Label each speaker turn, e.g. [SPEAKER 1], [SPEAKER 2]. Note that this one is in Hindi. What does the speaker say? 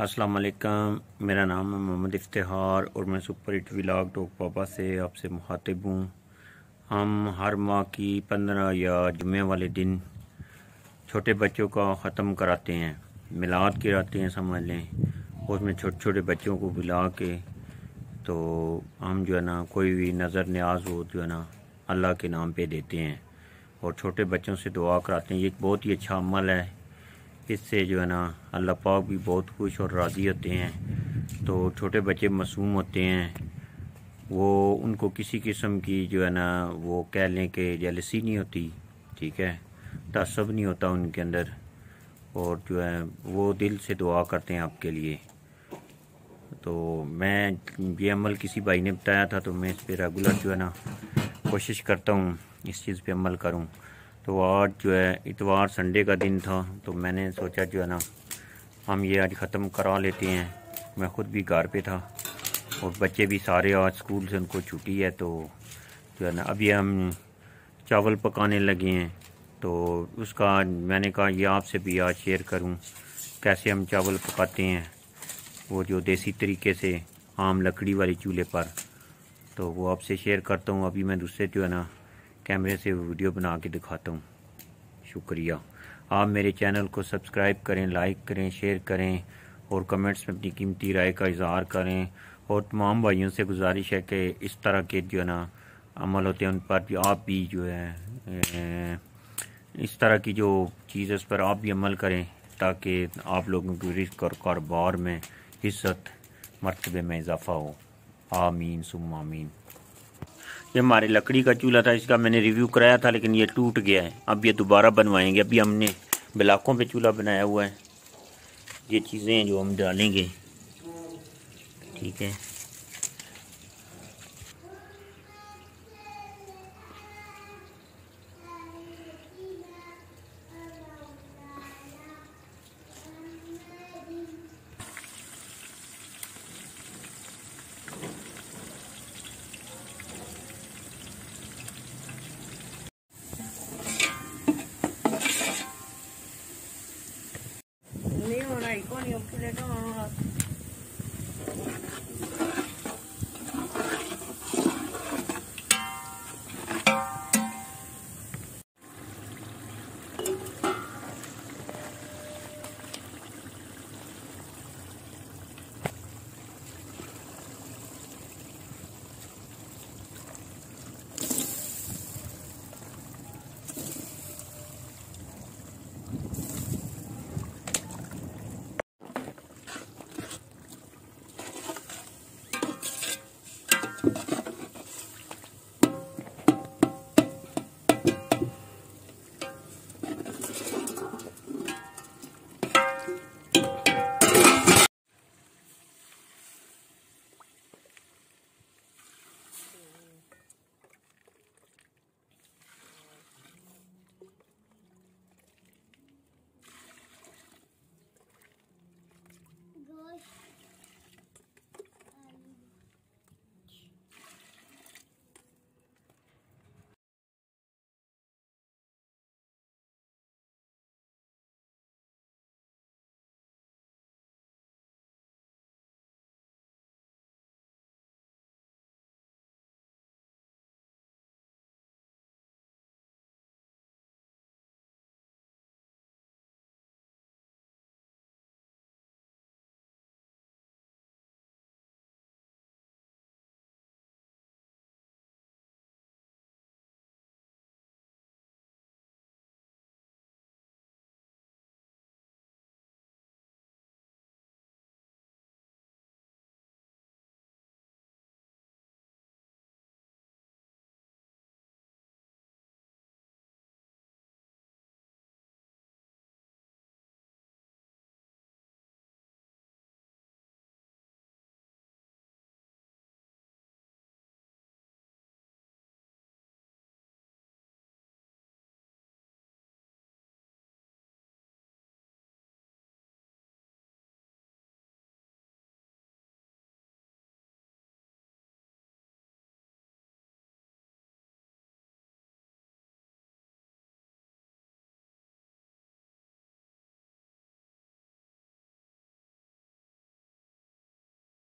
[SPEAKER 1] अस्सलाम वालेकुम मेरा नाम है मोहम्मद इफ्तिहार और मैं सुपर हिट व्लाग टोक पापा से आपसे मुखातिब हूँ हम हर माह की पंद्रह या जुमे वाले दिन छोटे बच्चों का ख़त्म कराते हैं मिलाद कराते हैं समझ लें उसमें छोटे छोटे बच्चों को बुला के तो हम जो है ना कोई भी नज़र न्याज हो जो तो है ना अल्लाह के नाम पे देते हैं और छोटे बच्चों से दुआ कराते हैं ये एक बहुत ही अच्छा अमल है इससे जो है ना अल्लाह पाक भी बहुत खुश और राज़ी होते हैं तो छोटे बच्चे मासूम होते हैं वो उनको किसी किस्म की जो है ना वो कह लें कि जेलसी नहीं होती ठीक है तसब नहीं होता उनके अंदर और जो है वो दिल से दुआ करते हैं आपके लिए तो मैं ये अमल किसी भाई ने बताया था तो मैं इस पर रेगुलर जो है ना कोशिश करता हूँ इस चीज़ पे अमल करूँ तो आज जो है इतवार संडे का दिन था तो मैंने सोचा जो है ना हम ये आज ख़त्म करा लेते हैं मैं ख़ुद भी घर पे था और बच्चे भी सारे आज स्कूल से उनको छुट्टी है तो जो है ना अभी हम चावल पकाने लगे हैं तो उसका मैंने कहा ये आपसे भी आज शेयर करूं कैसे हम चावल पकाते हैं वो जो देसी तरीके से आम लकड़ी वाले चूल्हे पर तो वो आपसे शेयर करता हूँ अभी मैं दूसरे जो है ना कैमरे से वीडियो बना के दिखाता हूँ शुक्रिया आप मेरे चैनल को सब्सक्राइब करें लाइक करें शेयर करें और कमेंट्स में अपनी कीमती राय का इजहार करें और तमाम भाइयों से गुजारिश है कि इस तरह के जो है ना अमल होते हैं उन पर भी आप भी जो है इस तरह की जो चीज़ उस पर आप भी अमल करें ताकि आप लोगों की रिस्क और कारोबार में इज्जत मरतबे में इजाफा हो आमीन सुम आमीन ये हमारे लकड़ी का चूल्हा था इसका मैंने रिव्यू कराया था लेकिन ये टूट गया है अब ये दोबारा बनवाएंगे अभी हमने ब्लाकों पे चूल्हा बनाया हुआ है ये चीज़ें हैं जो हम डालेंगे ठीक है